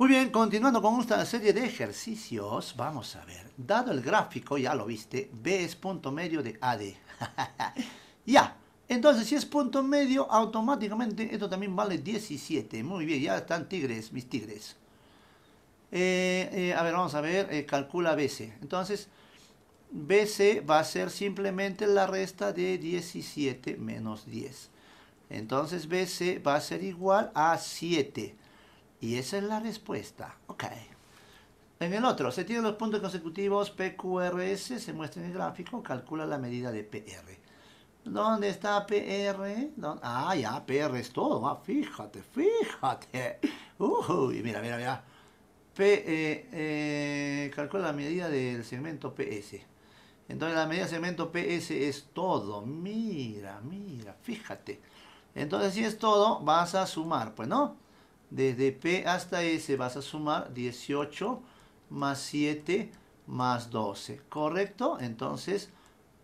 Muy bien, continuando con esta serie de ejercicios, vamos a ver, dado el gráfico, ya lo viste, B es punto medio de AD. ya, entonces si es punto medio, automáticamente esto también vale 17. Muy bien, ya están tigres, mis tigres. Eh, eh, a ver, vamos a ver, eh, calcula BC. Entonces, BC va a ser simplemente la resta de 17 menos 10. Entonces, BC va a ser igual a 7. Y esa es la respuesta. Ok. En el otro, se tienen los puntos consecutivos PQRS, se muestra en el gráfico, calcula la medida de PR. ¿Dónde está PR? Ah, ya, PR es todo. Ah, fíjate, fíjate. Uy, mira, mira, mira. P, eh, eh, calcula la medida del segmento PS. Entonces la medida del segmento PS es todo. Mira, mira, fíjate. Entonces si es todo, vas a sumar, pues, ¿no? Desde P hasta S vas a sumar 18 más 7 más 12. ¿Correcto? Entonces,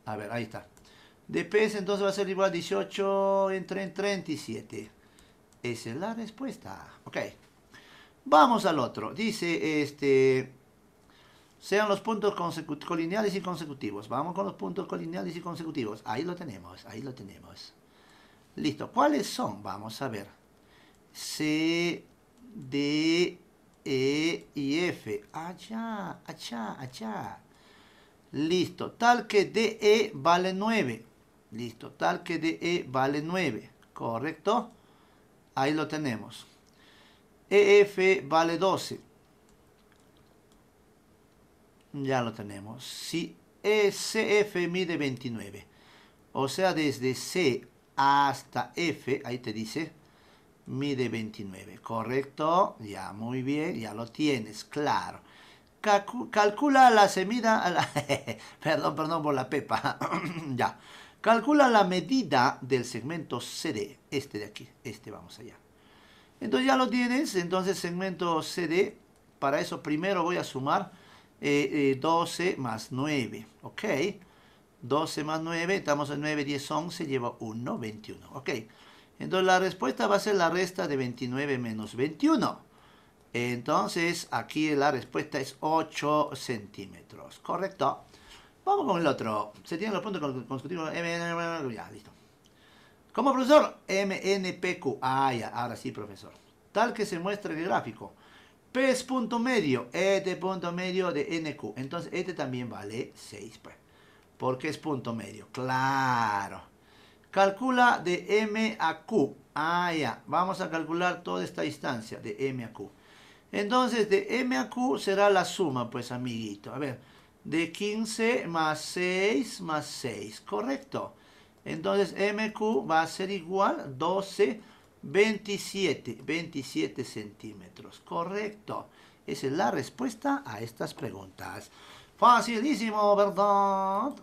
a ver, ahí está. De PS entonces va a ser igual a 18 entre 37. Esa es la respuesta. Ok. Vamos al otro. Dice, este... Sean los puntos colineales y consecutivos. Vamos con los puntos colineales y consecutivos. Ahí lo tenemos, ahí lo tenemos. Listo. ¿Cuáles son? Vamos a ver. C, D, E y F. Allá, allá, allá. Listo. Tal que DE vale 9. Listo. Tal que DE vale 9. ¿Correcto? Ahí lo tenemos. E, F vale 12. Ya lo tenemos. Si e, F mide 29. O sea, desde C hasta F, ahí te dice mide 29, ¿correcto? Ya, muy bien, ya lo tienes, claro. calcula la semilla, la perdón, perdón por la pepa, ya. Calcula la medida del segmento CD, este de aquí, este, vamos allá. Entonces ya lo tienes, entonces segmento CD, para eso primero voy a sumar 12 eh, eh, más 9, ¿ok? 12 más 9, estamos en 9, 10, 11, lleva 1, 21, ¿ok? Entonces la respuesta va a ser la resta de 29 menos 21. Entonces aquí la respuesta es 8 centímetros, ¿correcto? Vamos con el otro. Se tienen los puntos consecutivos. Ya, listo. Como profesor, MNPQ. Ah, ya, ahora sí, profesor. Tal que se en el gráfico. P es punto medio, este punto medio de NQ. Entonces, este también vale 6, pues. Porque es punto medio. Claro. Calcula de M a Q. Ah, ya. Vamos a calcular toda esta distancia de M a Q. Entonces, de M a Q será la suma, pues, amiguito. A ver, de 15 más 6 más 6, ¿correcto? Entonces, MQ va a ser igual a 12, 27, 27 centímetros, ¿correcto? Esa es la respuesta a estas preguntas. Facilísimo, ¿verdad?